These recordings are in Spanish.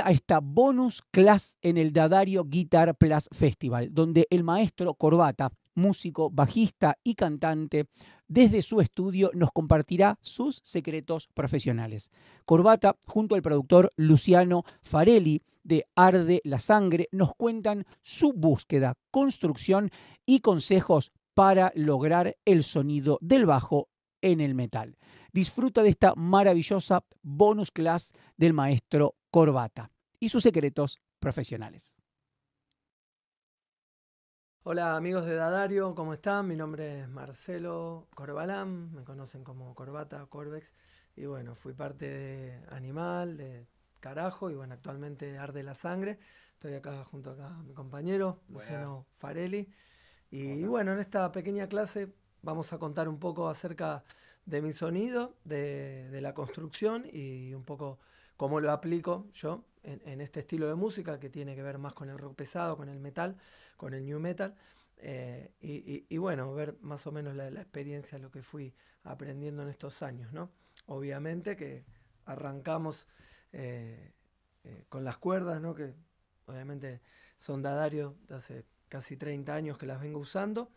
a esta bonus class en el Dadario Guitar Plus Festival, donde el maestro Corbata, músico, bajista y cantante, desde su estudio nos compartirá sus secretos profesionales. Corbata, junto al productor Luciano Farelli de Arde la Sangre, nos cuentan su búsqueda, construcción y consejos para lograr el sonido del bajo en el metal. Disfruta de esta maravillosa bonus class del maestro corbata y sus secretos profesionales. Hola amigos de Dadario, ¿cómo están? Mi nombre es Marcelo Corbalán, me conocen como Corbata, Corbex, y bueno, fui parte de Animal, de Carajo, y bueno, actualmente Arde la Sangre. Estoy acá junto a mi compañero, Luciano Farelli. Y bueno, en esta pequeña clase vamos a contar un poco acerca de mi sonido, de la construcción y un poco cómo lo aplico yo en, este estilo de música que tiene que ver más con el rock pesado, con el metal, con el new metal. Eh, y, bueno, ver más o menos la, experiencia, lo que fui aprendiendo en estos años, Obviamente que arrancamos eh, eh, con las cuerdas, Que obviamente son dadarios de hace casi 30 años que las vengo usando.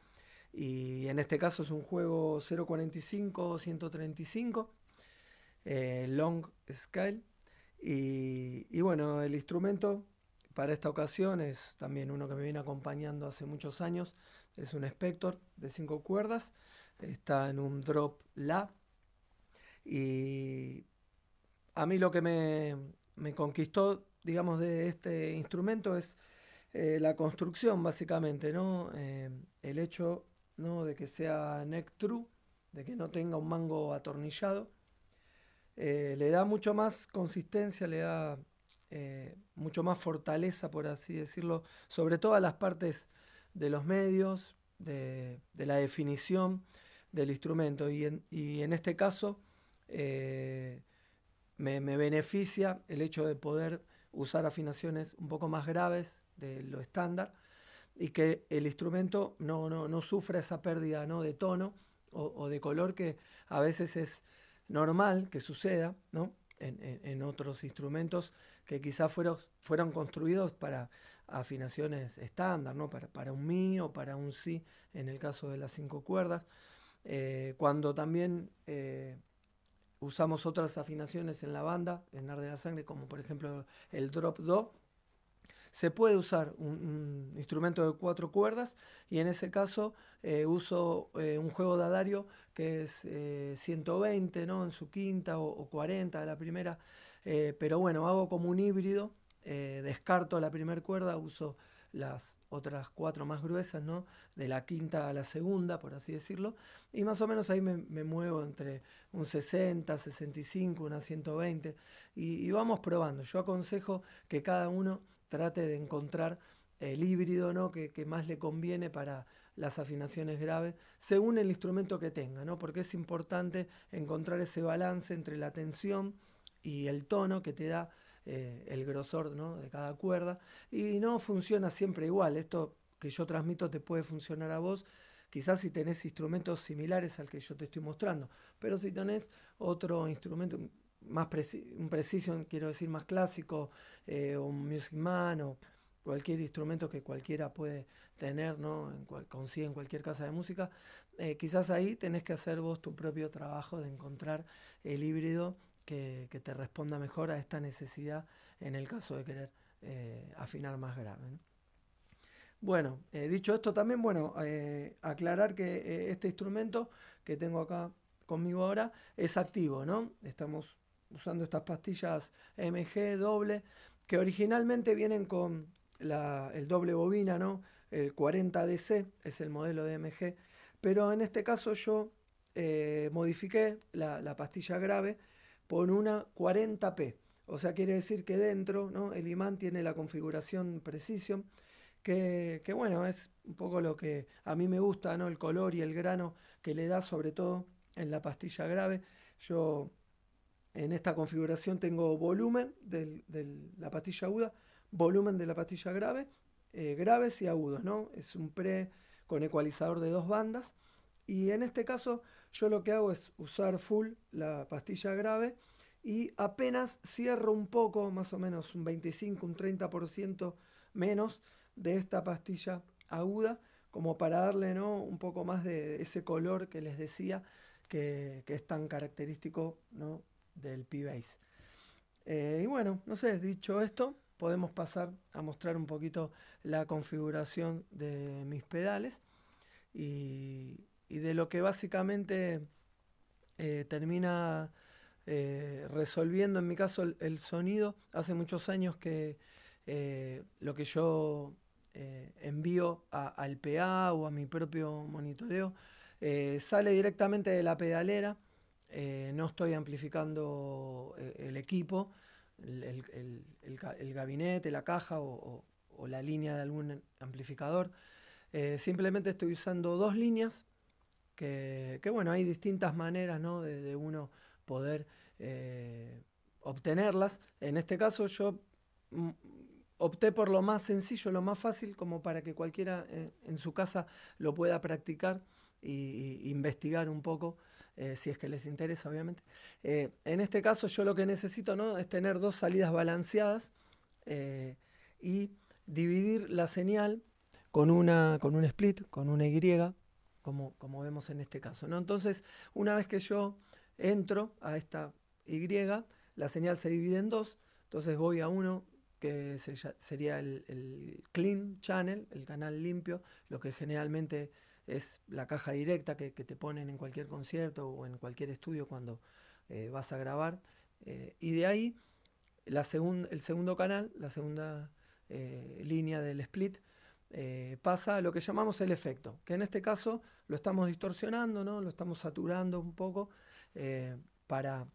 Y en este caso es un juego 045-135, Long Scale. Y, bueno, el instrumento para esta ocasión es también uno que me viene acompañando hace muchos años. Es un Spector de cinco cuerdas. Está en un drop La. Y a mí lo que me, conquistó, digamos, de este instrumento es eh, la construcción, básicamente, ¿no? Eh, el hecho de que sea neck true, de que no tenga un mango atornillado eh, le da mucho más consistencia, le da eh, mucho más fortaleza, por así decirlo, sobre todas las partes de los medios, de, la definición del instrumento. Y en, este caso eh, me, beneficia el hecho de poder usar afinaciones un poco más graves de lo estándar y que el instrumento no, no, sufra esa pérdida de tono o, de color que a veces es normal que suceda, ¿no? En, en, otros instrumentos que quizás fueron, fueron construidos para afinaciones estándar, ¿no? Para, un mi o para un si en el caso de las cinco cuerdas. Eh, cuando también eh, usamos otras afinaciones en la banda, en Ar de la Sangre, como por ejemplo el drop do, se puede usar un, instrumento de cuatro cuerdas y en ese caso eh, uso eh, un juego de adario que es 120 eh, ¿no? en su quinta o, 40 de la primera, pero bueno, hago como un híbrido, descarto la primera cuerda, uso las otras cuatro más gruesas, ¿no? De la quinta a la segunda, por así decirlo. Y más o menos ahí me, muevo entre un 60, 65, una 120. y, vamos probando. Yo aconsejo que cada uno trate de encontrar el híbrido ¿no? Que, más le conviene para las afinaciones graves, según el instrumento que tenga, ¿no? porque es importante encontrar ese balance entre la tensión y el tono que te da eh, el grosor ¿no? de cada cuerda. Y no funciona siempre igual, esto que yo transmito te puede funcionar a vos, quizás si tenés instrumentos similares al que yo te estoy mostrando, pero si tenés otro instrumento, más un precision, quiero decir, más clásico, eh, un Music Man o cualquier instrumento que cualquiera puede tener, ¿no? En consigue en cualquier casa de música, eh, quizás ahí tenés que hacer vos tu propio trabajo de encontrar el híbrido que, te responda mejor a esta necesidad en el caso de querer eh, afinar más grave. Bueno, dicho esto también, bueno, aclarar que este instrumento que tengo acá conmigo ahora es activo, ¿no? Estamos usando estas pastillas MG doble, que originalmente vienen con el doble bobina, ¿no? El 40DC es el modelo de MG, pero en este caso yo eh, modifiqué la, pastilla grave por una 40P. O sea, quiere decir que dentro ¿no? el imán tiene la configuración Precision, que, bueno, es un poco lo que a mí me gusta, ¿no? El color y el grano que le da sobre todo en la pastilla grave. Yo en esta configuración tengo volumen de la pastilla aguda, volumen de la pastilla grave, eh, graves y agudos, ¿no? Es un pre con ecualizador de dos bandas. Y en este caso yo lo que hago es usar full la pastilla grave y apenas cierro un poco, más o menos un 25, un 30% menos de esta pastilla aguda, como para darle ¿no? un poco más de ese color que les decía que, que es tan característico ¿no? del p eh, y bueno, no sé, dicho esto, podemos pasar a mostrar un poquito la configuración de mis pedales y, de lo que básicamente eh, termina eh, resolviendo, en mi caso, el, sonido. Hace muchos años que lo que yo envío al PA o a mi propio monitoreo sale directamente de la pedalera eh, no estoy amplificando eh, el equipo, el, gabinete, la caja o, la línea de algún amplificador. Eh, simplemente estoy usando dos líneas, que, bueno, hay distintas maneras de, uno poder obtenerlas. En este caso yo mm, opté por lo más sencillo, lo más fácil, como para que cualquiera en, su casa lo pueda practicar y e investigar un poco eh, si es que les interesa, obviamente. Eh, en este caso, yo lo que necesito ¿no? es tener dos salidas balanceadas eh, y dividir la señal con, una, con un split, con una Y, como, como vemos en este caso. ¿no? Entonces, una vez que yo entro a esta Y, la señal se divide en dos, entonces voy a uno que sería el clean channel, el canal limpio, lo que generalmente es la caja directa que, te ponen en cualquier concierto o en cualquier estudio cuando eh, vas a grabar. Eh, y de ahí la el segundo canal, la segunda eh, línea del split, pasa a lo que llamamos el efecto, que en este caso lo estamos distorsionando, ¿no? lo estamos saturando un poco para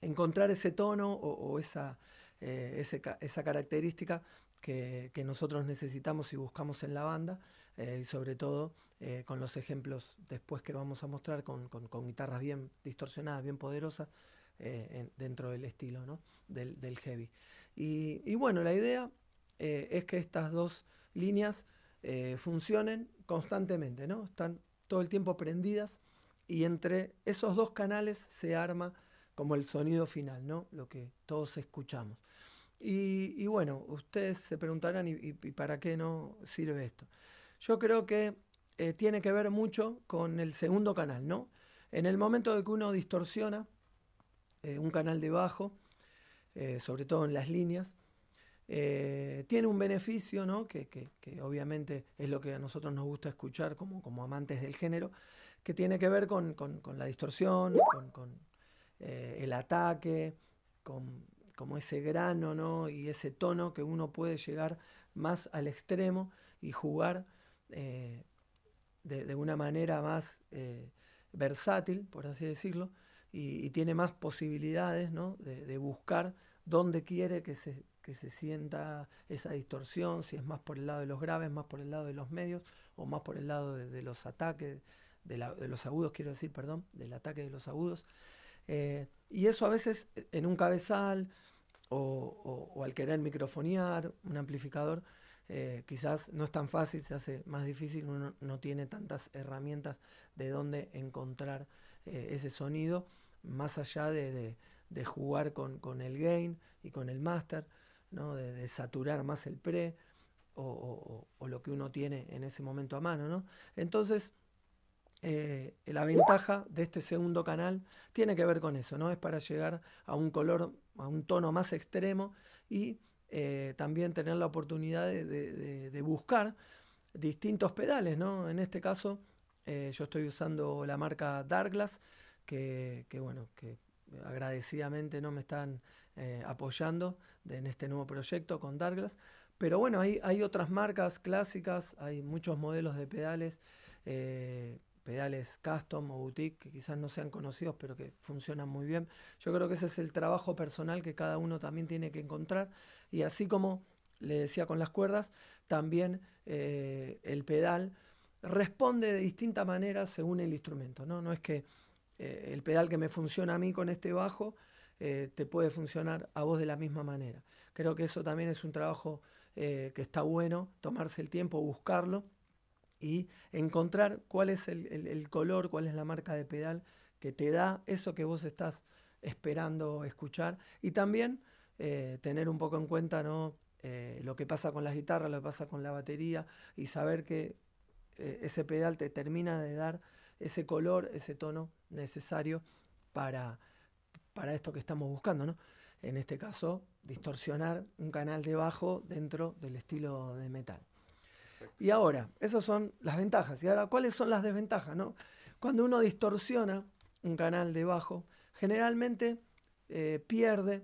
encontrar ese tono o, esa, esa característica que, nosotros necesitamos y buscamos en la banda y sobre todo eh, con los ejemplos después que vamos a mostrar, con, guitarras bien distorsionadas, bien poderosas, eh, dentro del estilo del, heavy. Y, bueno, la idea eh, es que estas dos líneas funcionen constantemente, ¿no? están todo el tiempo prendidas y entre esos dos canales se arma como el sonido final, ¿no? lo que todos escuchamos. Y, bueno, ustedes se preguntarán, ¿y, ¿y para qué no sirve esto? Yo creo que eh, tiene que ver mucho con el segundo canal, ¿no? En el momento de que uno distorsiona eh, un canal de bajo, eh, sobre todo en las líneas, tiene un beneficio, ¿no? Que, obviamente es lo que a nosotros nos gusta escuchar como, como amantes del género, que tiene que ver con, la distorsión, con, el ataque, con como ese grano, ¿no? Y ese tono que uno puede llegar más al extremo y jugar de, una manera más eh, versátil, por así decirlo, y, tiene más posibilidades de, buscar dónde quiere que se, sienta esa distorsión, si es más por el lado de los graves, más por el lado de los medios o más por el lado de, los ataques, de, los agudos, quiero decir, perdón, del ataque de los agudos. Eh, y eso a veces en un cabezal o, o al querer microfonear, un amplificador, eh, quizás no es tan fácil, se hace más difícil, uno no tiene tantas herramientas de dónde encontrar eh, ese sonido, más allá de, jugar con, el gain y con el master, ¿no? de, saturar más el pre o, lo que uno tiene en ese momento a mano. ¿no? Entonces, eh, la ventaja de este segundo canal tiene que ver con eso, ¿no? Es para llegar a un color, a un tono más extremo y eh, también tener la oportunidad de, buscar distintos pedales, ¿no? En este caso, eh, yo estoy usando la marca Darklass, que, que bueno, que agradecidamente no me están eh, apoyando en este nuevo proyecto con Darklass. Pero bueno, hay, hay otras marcas clásicas, hay muchos modelos de pedales pedales custom o boutique que quizás no sean conocidos pero que funcionan muy bien. Yo creo que ese es el trabajo personal que cada uno también tiene que encontrar y así como le decía con las cuerdas, también eh, el pedal responde de distinta manera según el instrumento. No, es que eh, el pedal que me funciona a mí con este bajo eh, te puede funcionar a vos de la misma manera. Creo que eso también es un trabajo que está bueno, tomarse el tiempo, buscarlo y encontrar cuál es el, color, cuál es la marca de pedal que te da eso que vos estás esperando escuchar y también eh, tener un poco en cuenta ¿no? Eh, lo que pasa con las guitarras, lo que pasa con la batería y saber que eh, ese pedal te termina de dar ese color, ese tono necesario para, esto que estamos buscando. En este caso, distorsionar un canal de bajo dentro del estilo de metal. Y ahora, esas son las ventajas. Y ahora, ¿cuáles son las desventajas? No? Cuando uno distorsiona un canal de bajo, generalmente eh, pierde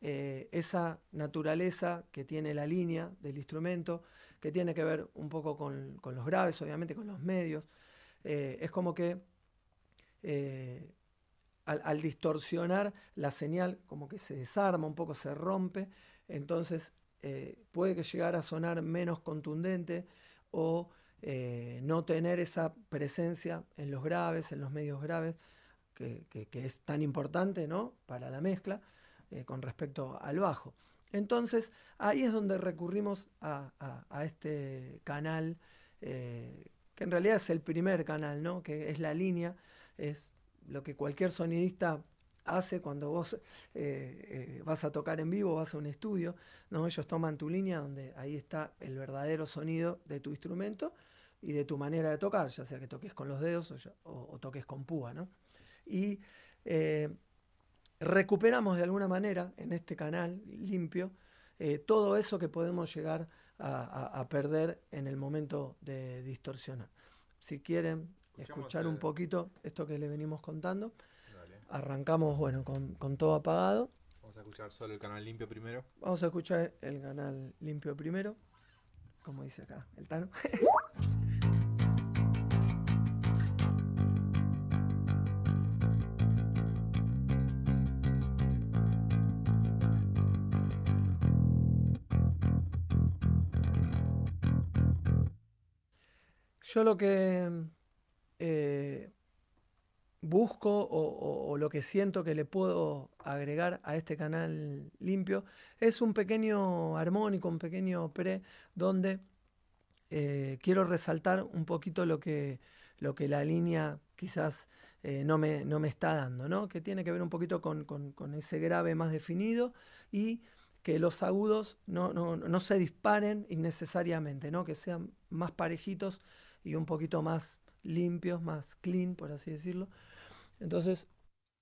eh, esa naturaleza que tiene la línea del instrumento, que tiene que ver un poco con, los graves, obviamente, con los medios. Eh, es como que al, al, distorsionar la señal, como que se desarma un poco, se rompe, entonces eh, puede que a sonar menos contundente o eh, no tener esa presencia en los graves, en los medios graves, que, es tan importante ¿no? para la mezcla eh, con respecto al bajo. Entonces ahí es donde recurrimos a, este canal, que en realidad es el primer canal, ¿no? que es la línea, es lo que cualquier sonidista hace cuando vos eh, eh, vas a tocar en vivo, vas a un estudio, ellos toman tu línea donde ahí está el verdadero sonido de tu instrumento y de tu manera de tocar, ya sea que toques con los dedos o, toques con púa. ¿no? Y eh, recuperamos de alguna manera en este canal limpio todo eso que podemos llegar a, perder en el momento de distorsionar. Si quieren escuchar un poquito esto que le venimos contando arrancamos, bueno, con, todo apagado. Vamos a escuchar solo el canal limpio primero. Vamos a escuchar el canal limpio primero, como dice acá el Tano. Yo lo que eh, busco o, lo que siento que le puedo agregar a este canal limpio es un pequeño armónico, un pequeño pre, donde eh, quiero resaltar un poquito lo que, lo que la línea quizás eh, no, me, está dando, ¿no? que tiene que ver un poquito con, ese grave más definido y que los agudos no, se disparen innecesariamente, que sean más parejitos y un poquito más limpios, más clean, por así decirlo. Entonces,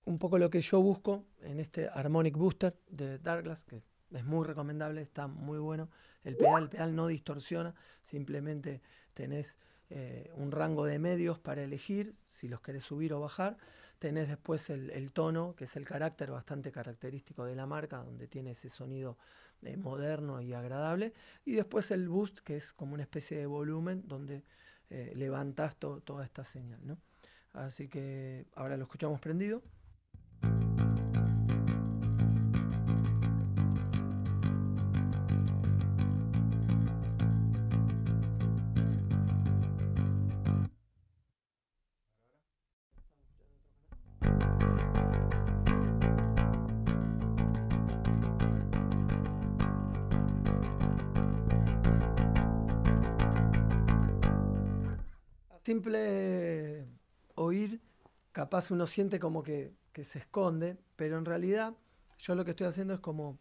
un poco lo que yo busco en este Harmonic Booster de Darklass, que es muy recomendable, está muy bueno. El pedal, no distorsiona, simplemente tenés eh, un rango de medios para elegir si los querés subir o bajar. Tenés después el, tono, que es el carácter bastante característico de la marca, donde tiene ese sonido eh, moderno y agradable. Y después el boost, que es como una especie de volumen donde levantas eh, levantás toda esta señal. ¿no? Así que ahora lo escuchamos prendido. simple capaz uno siente como que, se esconde, pero en realidad yo lo que estoy haciendo es como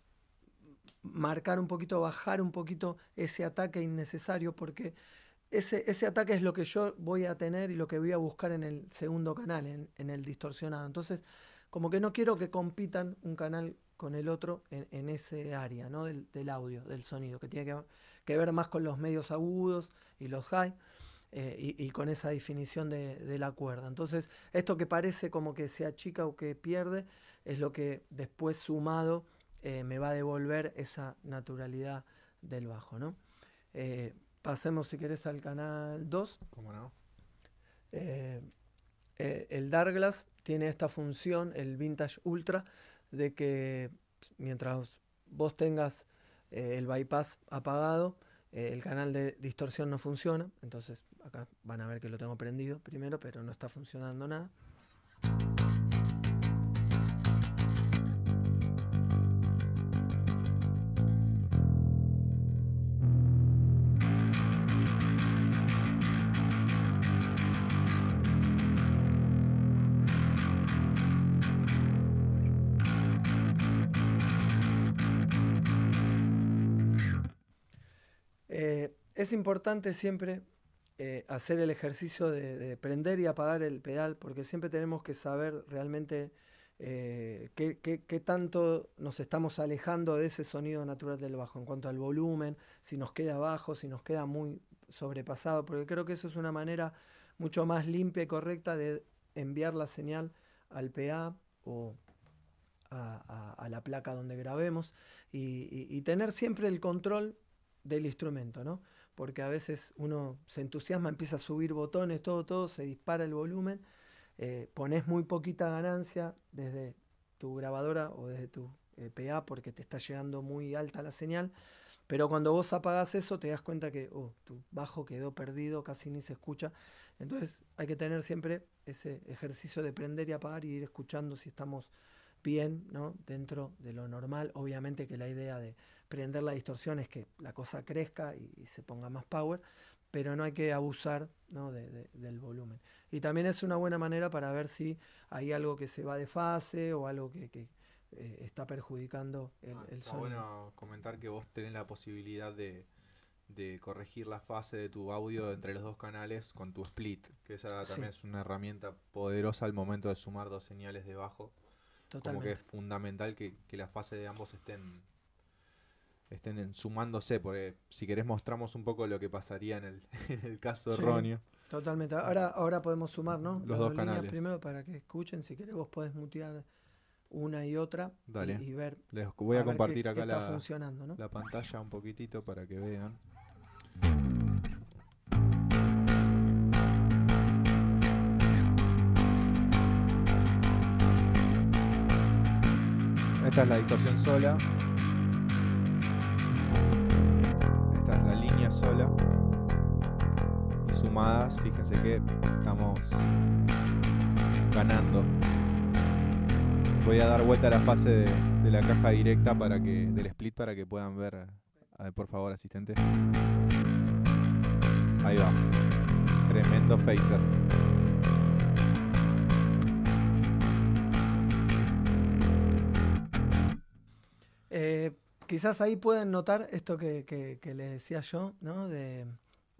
marcar un poquito, bajar un poquito ese ataque innecesario, porque ese, ese, ataque es lo que yo voy a tener y lo que voy a buscar en el segundo canal, en, el distorsionado. Entonces, como que no quiero que compitan un canal con el otro en, en ese área, ¿no? Del, audio, del sonido, que tiene que, que ver más con los medios agudos y los high. Eh, y, con esa definición de, la cuerda. Entonces, esto que parece como que se achica o que pierde, es lo que después sumado eh, me va a devolver esa naturalidad del bajo. ¿no? Eh, pasemos, si querés, al canal 2. el Darglass tiene esta función, el Vintage Ultra, de que mientras vos tengas el bypass apagado, eh, el canal de distorsión no funciona, entonces acá van a ver que lo tengo prendido primero, pero no está funcionando nada. es importante siempre eh, hacer el ejercicio de, prender y apagar el pedal, porque siempre tenemos que saber realmente eh, qué, tanto nos estamos alejando de ese sonido natural del bajo en cuanto al volumen, si nos queda bajo, si nos queda muy sobrepasado, porque creo que eso es una manera mucho más limpia y correcta de enviar la señal al PA o a, la placa donde grabemos y, tener siempre el control del instrumento, porque a veces uno se entusiasma, empieza a subir botones, todo, todo, se dispara el volumen, eh, pones muy poquita ganancia desde tu grabadora o desde tu eh, PA porque te está llegando muy alta la señal, pero cuando vos apagas eso te das cuenta que oh, tu bajo quedó perdido, casi ni se escucha, entonces hay que tener siempre ese ejercicio de prender y apagar y ir escuchando si estamos bien, ¿no? Dentro de lo normal, obviamente que la idea de prender la distorsión es que la cosa crezca y, se ponga más power, pero no hay que abusar del volumen. Y también es una buena manera para ver si hay algo que se va de fase o algo que, eh, está perjudicando el, ah, bueno comentar que vos tenés la posibilidad de, corregir la fase de tu audio entre los dos canales con tu split, que esa también es una herramienta poderosa al momento de sumar dos señales de bajo. Totalmente. Como que es fundamental que la fase de ambos estén estén sumándose, porque si querés mostramos un poco lo que pasaría en el, caso erróneo. Totalmente. Ahora, ahora podemos sumar, ¿no? Los dos, canales. Primero para que escuchen, si querés vos podés mutear una y otra Dale. Y, ver. Les voy a, compartir acá la pantalla un poquitito para que vean. Esta es la distorsión sola. fíjense que estamos ganando. Voy a dar vuelta a la fase de, la caja directa para que del split para que puedan ver. por favor, asistente. Ahí va. Tremendo phaser. Eh, quizás ahí pueden notar esto que, le decía yo, ¿no? De,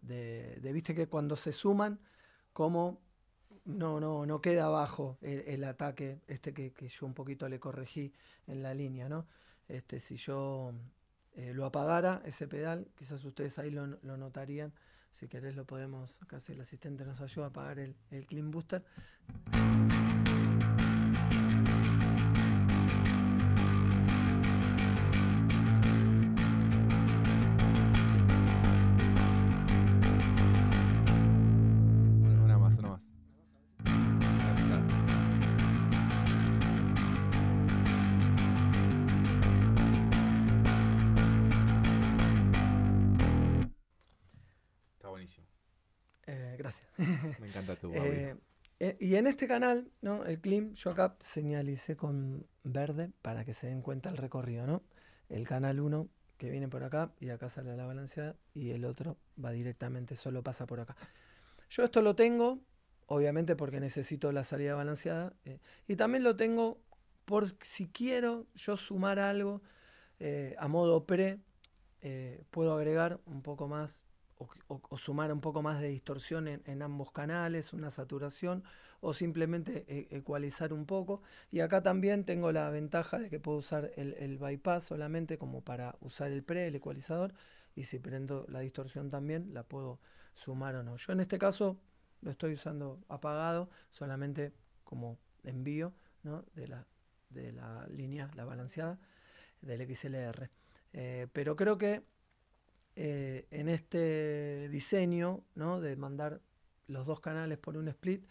de, viste que cuando se suman, como no, no, no queda abajo el, ataque, este que, yo un poquito le corregí en la línea, ¿no? Este, si yo eh, lo apagara, ese pedal, quizás ustedes ahí lo, notarían. Si querés lo podemos, casi el asistente nos ayuda a apagar el Clean Booster. Eh, gracias. Me encanta tu eh, eh, y en este canal, ¿no? El CLIM, yo acá señalicé con verde para que se den cuenta el recorrido, ¿no? El canal 1 que viene por acá y acá sale la balanceada y el otro va directamente, solo pasa por acá. Yo esto lo tengo, obviamente porque necesito la salida balanceada, eh, y también lo tengo por si quiero yo sumar algo a modo pre, puedo agregar un poco más o, sumar un poco más de distorsión en, ambos canales, una saturación, o simplemente eh, ecualizar un poco. Y acá también tengo la ventaja de que puedo usar el, bypass solamente como para usar el pre, el ecualizador, y si prendo la distorsión también, la puedo sumar o no. Yo en este caso lo estoy usando apagado, solamente como envío de, la, de la línea, la balanceada del XLR. Eh, pero creo que eh, en este diseño ¿no? de mandar los dos canales por un split,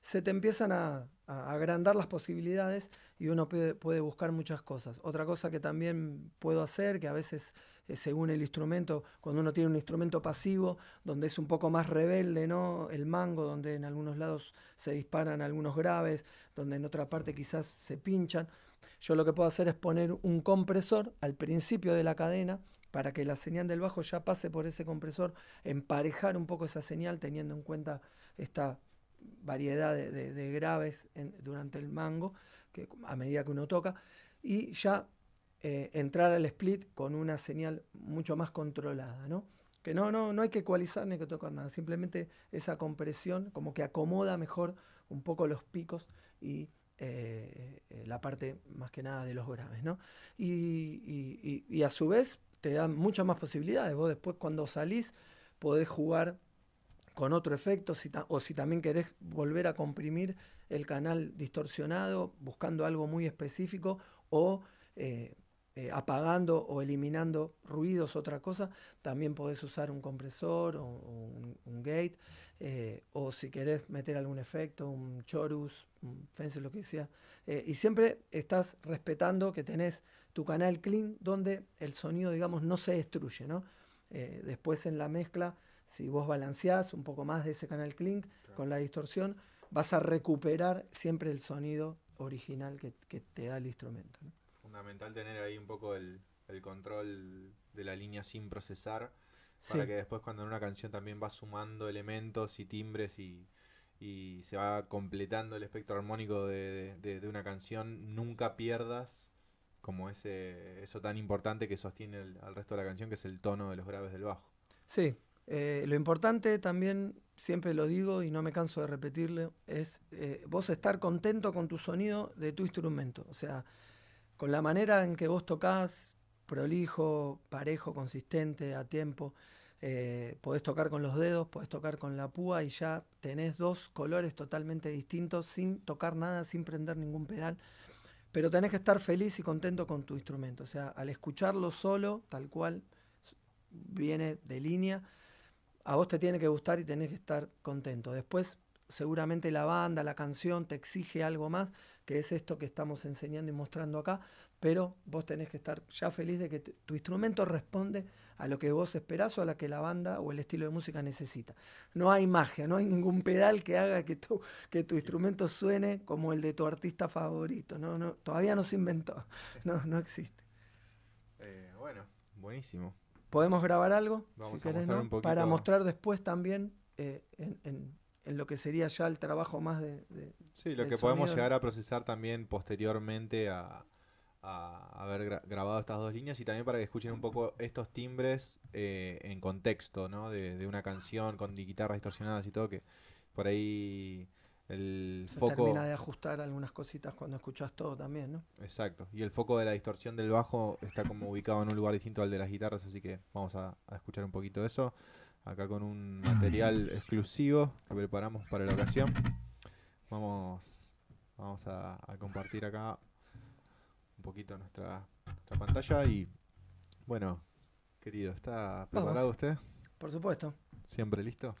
se te empiezan a, agrandar las posibilidades y uno puede, buscar muchas cosas. Otra cosa que también puedo hacer, que a veces eh, según el instrumento, cuando uno tiene un instrumento pasivo, donde es un poco más rebelde, ¿no? El mango, donde en algunos lados se disparan algunos graves, donde en otra parte quizás se pinchan. Yo lo que puedo hacer es poner un compresor al principio de la cadena, para que la señal del bajo ya pase por ese compresor, emparejar un poco esa señal teniendo en cuenta esta variedad de, graves durante el mango, que a medida que uno toca, y ya eh, entrar al split con una señal mucho más controlada, ¿no? Que no, no, no hay que ecualizar ni que tocar nada, simplemente esa compresión como que acomoda mejor un poco los picos y eh, eh, la parte más que nada de los graves, ¿no? y a su vez te da muchas más posibilidades. Vos después cuando salís podés jugar con otro efecto o si también querés volver a comprimir el canal distorsionado buscando algo muy específico o eh, eh, apagando o eliminando ruidos, otra cosa, también podés usar un compresor o, un, gate, eh, o si querés meter algún efecto, un chorus, un fence, lo que sea. Eh, y siempre estás respetando que tenés tu canal clean donde el sonido, digamos, no se destruye, ¿no? después en la mezcla, si vos balanceás un poco más de ese canal clean con la distorsión, vas a recuperar siempre el sonido original que, te da el instrumento fundamental tener ahí un poco el, control de la línea sin procesar. Para que después cuando en una canción también va sumando elementos y timbres y, se va completando el espectro armónico de, una canción, nunca pierdas como ese eso tan importante que sostiene al resto de la canción, que es el tono de los graves del bajo. Sí, eh, lo importante también, siempre lo digo y no me canso de repetirlo, es eh, vos estar contento con tu sonido de tu instrumento. O sea, con la manera en que vos tocas, prolijo, parejo, consistente, a tiempo, eh, podés tocar con los dedos, podés tocar con la púa y ya tenés dos colores totalmente distintos sin tocar nada, sin prender ningún pedal. Pero tenés que estar feliz y contento con tu instrumento. O sea, al escucharlo solo, tal cual, viene de línea, a vos te tiene que gustar y tenés que estar contento. Después, seguramente la banda, la canción te exige algo más, que es esto que estamos enseñando y mostrando acá, pero vos tenés que estar ya feliz de que tu instrumento responde a lo que vos esperás o a la que la banda o el estilo de música necesita. No hay magia, no hay ningún pedal que haga que tu, que tu instrumento suene como el de tu artista favorito. No, todavía no se inventó, no, no existe. Eh, bueno, buenísimo. ¿Podemos grabar algo? Vamos Para mostrar después también eh, en en lo que sería ya el trabajo más de... sí, lo que podemos llegar a procesar también posteriormente a, haber grabado estas dos líneas y también para que escuchen un poco estos timbres eh, en contexto, ¿no? De, una canción con guitarras distorsionadas y todo, que por ahí el Se termina de ajustar algunas cositas cuando escuchas todo también, ¿no? Exacto. Y el foco de la distorsión del bajo está como ubicado en un lugar distinto al de las guitarras, así que vamos a, a escuchar un poquito de eso acá con un material exclusivo que preparamos para la ocasión. Vamos, vamos a, compartir acá un poquito nuestra, pantalla y bueno, querido, ¿está preparado usted? Por supuesto. ¿Siempre listo?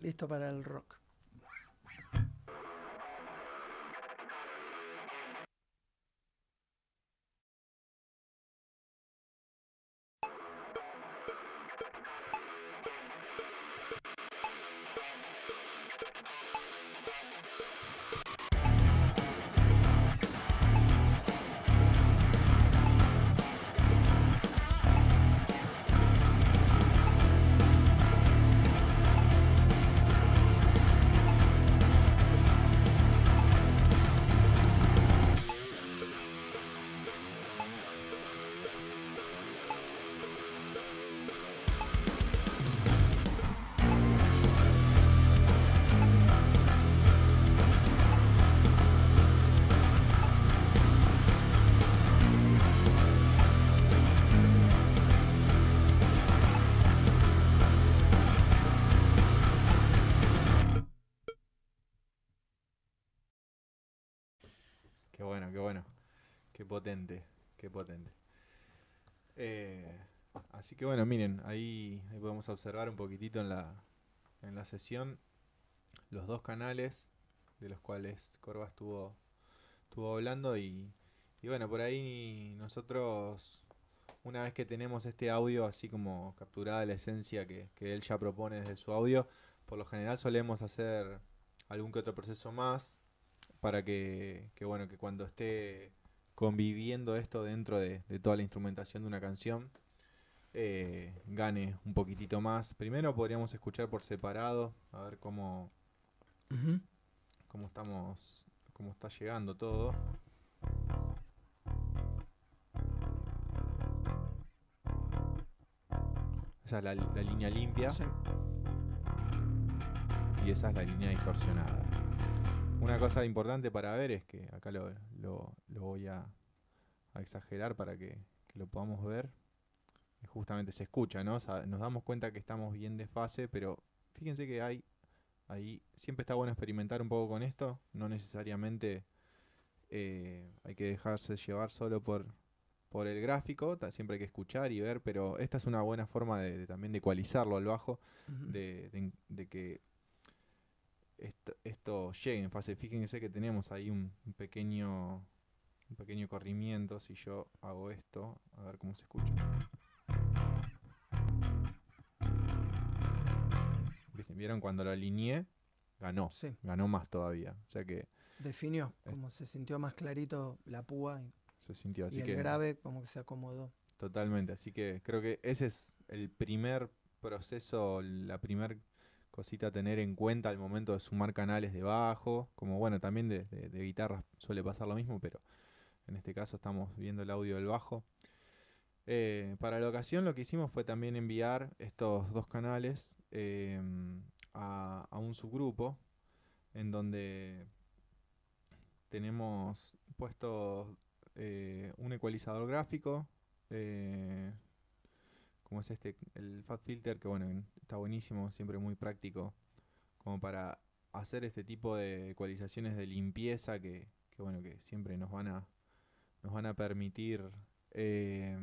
Listo para el rock. qué bueno. Qué potente, qué potente. Eh, así que bueno, miren, ahí, ahí, podemos observar un poquitito en la, en la sesión los dos canales de los cuales Corva estuvo, estuvo hablando y, bueno, por ahí nosotros, una vez que tenemos este audio así como capturada la esencia que, que, él ya propone desde su audio, por lo general solemos hacer algún que otro proceso más para que, bueno, que cuando esté conviviendo esto dentro de, toda la instrumentación de una canción, eh, gane un poquitito más. Primero podríamos escuchar por separado, a ver cómo, estamos, cómo está llegando todo. Esa es la, línea limpia. Y esa es la línea distorsionada. Una cosa importante para ver es que acá lo, voy a, exagerar para que, lo podamos ver. Justamente se escucha, ¿no? O nos damos cuenta que estamos bien de fase, pero fíjense que hay ahí. Siempre está bueno experimentar un poco con esto. No necesariamente eh, hay que dejarse llevar solo por, el gráfico, siempre hay que escuchar y ver, pero esta es una buena forma de, también de ecualizarlo al bajo, de, que esto, llegue en fase. Fíjense que tenemos ahí un, pequeño un pequeño corrimiento. Si yo hago esto, a ver cómo se escucha. ¿Vieron cuando lo alineé? Ganó. Ganó más todavía. O sea que. Definió, como se sintió más clarito la púa. Y, se sintió así el grave como que se acomodó. Totalmente. Así que creo que ese es el primer proceso, la primer cosita a tener en cuenta al momento de sumar canales de bajo, como bueno, también de, guitarra guitarras suele pasar lo mismo, pero en este caso estamos viendo el audio del bajo. Eh, para la ocasión lo que hicimos fue también enviar estos dos canales em, a, un subgrupo en donde tenemos puesto eh, un ecualizador gráfico, eh, como es este, el Fat Filter, que bueno, está buenísimo, siempre muy práctico, como para hacer este tipo de ecualizaciones de limpieza que, bueno, que siempre nos van a, nos van a permitir eh,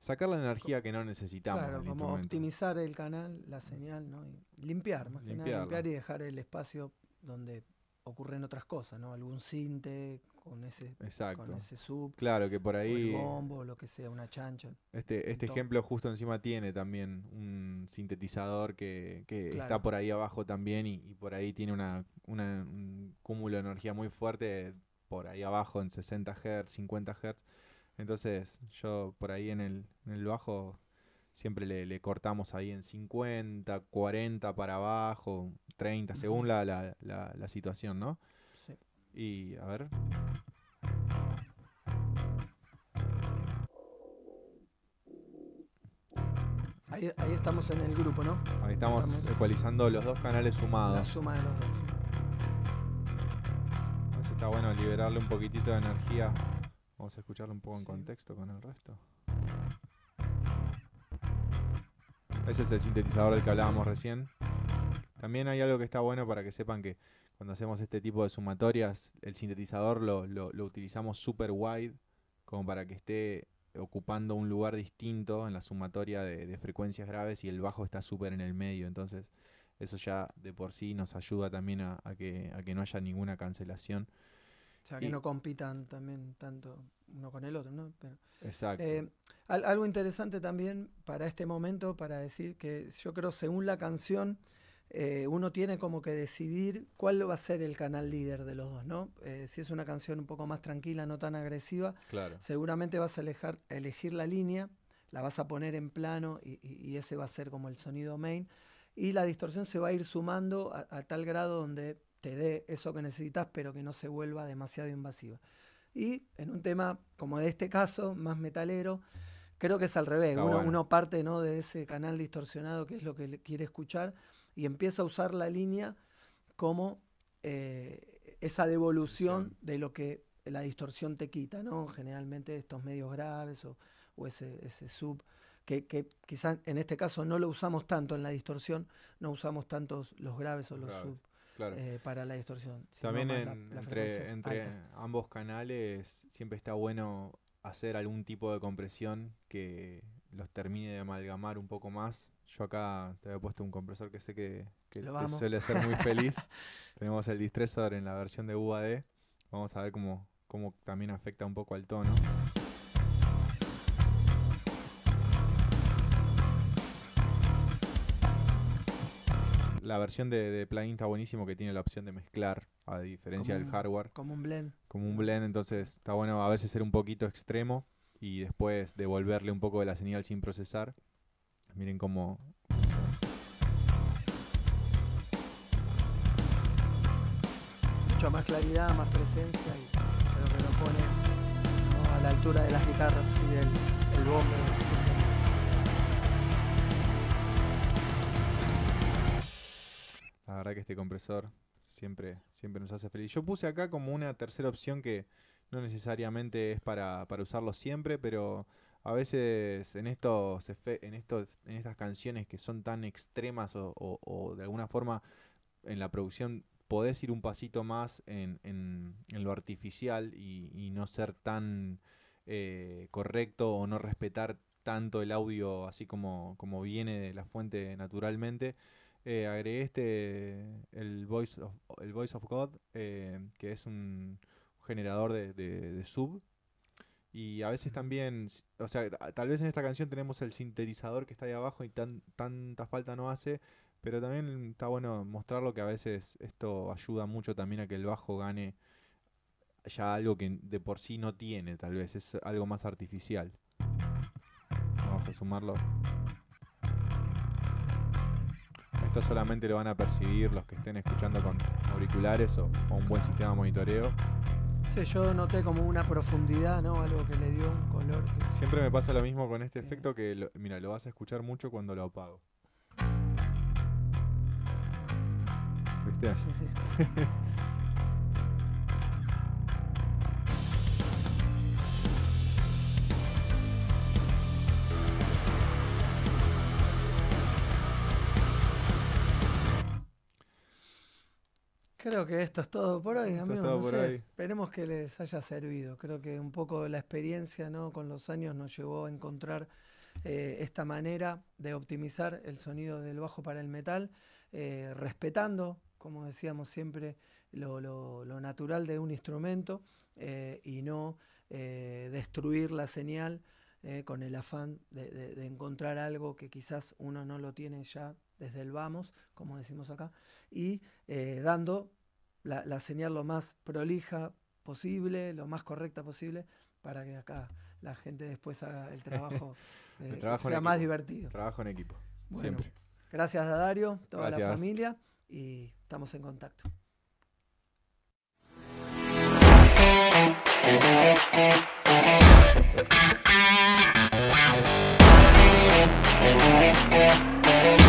sacar la energía que no necesitamos. Claro, este como optimizar el canal, la señal, ¿no? limpiar, limpiar y dejar el espacio donde ocurren otras cosas, ¿no? Algún cinte, con ese, Exacto. Con sub. Claro, que por ahí. bombo, lo que sea, una chancha. Este, este ejemplo justo encima tiene también un sintetizador que, está por ahí abajo también y, por ahí tiene un cúmulo de energía muy fuerte por ahí abajo en 60 Hz, 50 Hz. Entonces, yo por ahí en el, bajo siempre le, cortamos ahí en 50, 40 para abajo, 30, según la situación, ¿no? Sí. Y a ver. Ahí, estamos en el grupo, ¿no? Ahí estamos, ecualizando los dos canales sumados. La suma de los dos. está bueno liberarle un poquitito de energía. Vamos a escucharlo un poco en contexto con el resto. Ese es el sintetizador del que hablábamos recién. También hay algo que está bueno para que sepan que cuando hacemos este tipo de sumatorias, el sintetizador lo, lo utilizamos super wide, como para que esté ocupando un lugar distinto en la sumatoria de, frecuencias graves y el bajo está súper en el medio. Entonces, eso ya de por sí nos ayuda también a, que, no haya ninguna cancelación. O sea, que no compitan también tanto uno con el otro, ¿no? exacto. Eh, algo interesante también para este momento, para decir que yo creo, según la canción, eh, uno tiene como que decidir cuál va a ser el canal líder de los dos, ¿no? Eh, si es una canción un poco más tranquila, no tan agresiva, seguramente vas a elegir la línea, la vas a poner en plano y, ese va a ser como el sonido main. Y la distorsión se va a ir sumando a, tal grado donde te dé eso que necesitas, pero que no se vuelva demasiado invasiva. Y en un tema como de este caso, más metalero, creo que es al revés. Uno, uno, parte ¿no? de ese canal distorsionado que es lo que quiere escuchar y empieza a usar la línea como eh, esa devolución de lo que la distorsión te quita, ¿no? Generalmente estos medios graves o, ese, sub, que, quizás en este caso no lo usamos tanto en la distorsión, no usamos tanto los graves o los sub eh, para la distorsión. También entre ambos canales siempre está bueno hacer algún tipo de compresión que los termine de amalgamar un poco más. Yo acá te había puesto un compresor que sé que, suele ser muy feliz. Tenemos el distressor en la versión de UAD. Vamos a ver cómo, también afecta un poco al tono. la versión de, plugin está buenísimo que tiene la opción de mezclar, a diferencia del hardware. Como un blend. Como un blend, entonces está bueno a veces ser un poquito extremo y después devolverle un poco de la señal sin procesar. Miren cómo... Mucha más claridad, más presencia y creo que lo pone a la altura de las guitarras y del, el bombo. La verdad que este compresor siempre, siempre nos hace feliz. Yo puse acá como una tercera opción que, no necesariamente es para, usarlo siempre, pero a veces en estos, en estos en estas canciones que son tan extremas o, de alguna forma en la producción podés ir un pasito más en, lo artificial y, no ser tan eh, correcto o no respetar tanto el audio así como, como viene de la fuente naturalmente. Eh, agregué este el Voice of, el Voice of God, eh, que es un, generador de, sub. Y a veces también, o sea, tal vez en esta canción tenemos el sintetizador que está ahí abajo y tan, tanta falta no hace, pero también está bueno mostrarlo que a veces esto ayuda mucho también a que el bajo gane ya algo que de por sí no tiene, tal vez, es algo más artificial. Vamos a sumarlo. Esto solamente lo van a percibir los que estén escuchando con auriculares o un buen sistema de monitoreo. Sí, yo noté como una profundidad, ¿no? Algo que le dio un color. Que... Siempre me pasa lo mismo con este efecto que, mira, lo vas a escuchar mucho cuando lo apago. ¿Viste? Creo que esto es todo por hoy, amigos. Esperemos que les haya servido. Creo que un poco la experiencia ¿no? con los años nos llevó a encontrar eh, esta manera de optimizar el sonido del bajo para el metal, eh, respetando, como decíamos siempre, lo, natural de un instrumento eh, y no destruir la señal con el afán de, encontrar algo que quizás uno no lo tiene ya desde el vamos, como decimos acá, y dando la, señal lo más prolija posible, lo más correcta posible, para que acá la gente después haga el trabajo, eh, sea más divertido. Trabajo en equipo, siempre. Gracias a Dario, toda la familia, y estamos en contacto.